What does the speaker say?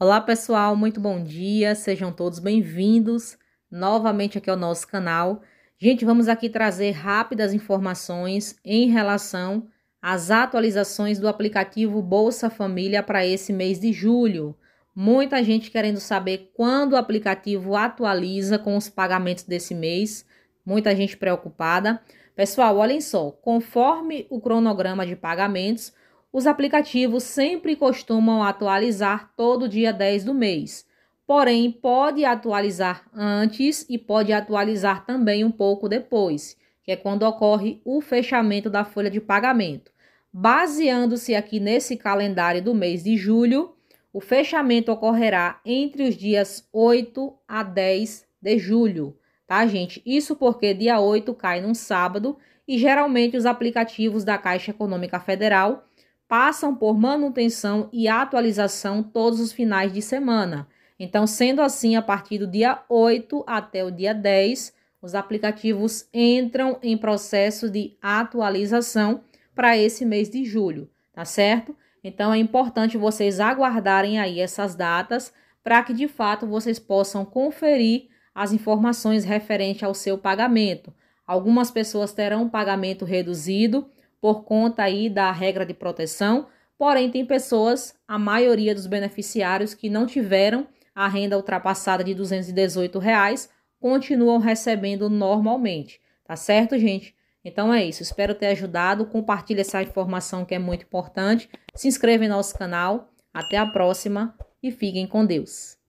Olá pessoal, muito bom dia, sejam todos bem-vindos novamente aqui ao nosso canal. Gente, vamos aqui trazer rápidas informações em relação às atualizações do aplicativo Bolsa Família para esse mês de julho. Muita gente querendo saber quando o aplicativo atualiza com os pagamentos desse mês, muita gente preocupada. Pessoal, olhem só, conforme o cronograma de pagamentos, os aplicativos sempre costumam atualizar todo dia 10 do mês, porém pode atualizar antes e pode atualizar também um pouco depois, que é quando ocorre o fechamento da folha de pagamento. Baseando-se aqui nesse calendário do mês de julho, o fechamento ocorrerá entre os dias 8 a 10 de julho, tá, gente? Isso porque dia 8 cai num sábado e geralmente os aplicativos da Caixa Econômica Federal passam por manutenção e atualização todos os finais de semana. Então, sendo assim, a partir do dia 8 até o dia 10, os aplicativos entram em processo de atualização para esse mês de julho, tá certo? Então é importante vocês aguardarem aí essas datas para que de fato vocês possam conferir as informações referentes ao seu pagamento. Algumas pessoas terão pagamento reduzido, por conta aí da regra de proteção, porém tem pessoas, a maioria dos beneficiários que não tiveram a renda ultrapassada de R$ 218, reais, continuam recebendo normalmente, tá certo, gente? Então é isso, espero ter ajudado, compartilhe essa informação que é muito importante, se inscreva em nosso canal, até a próxima e fiquem com Deus.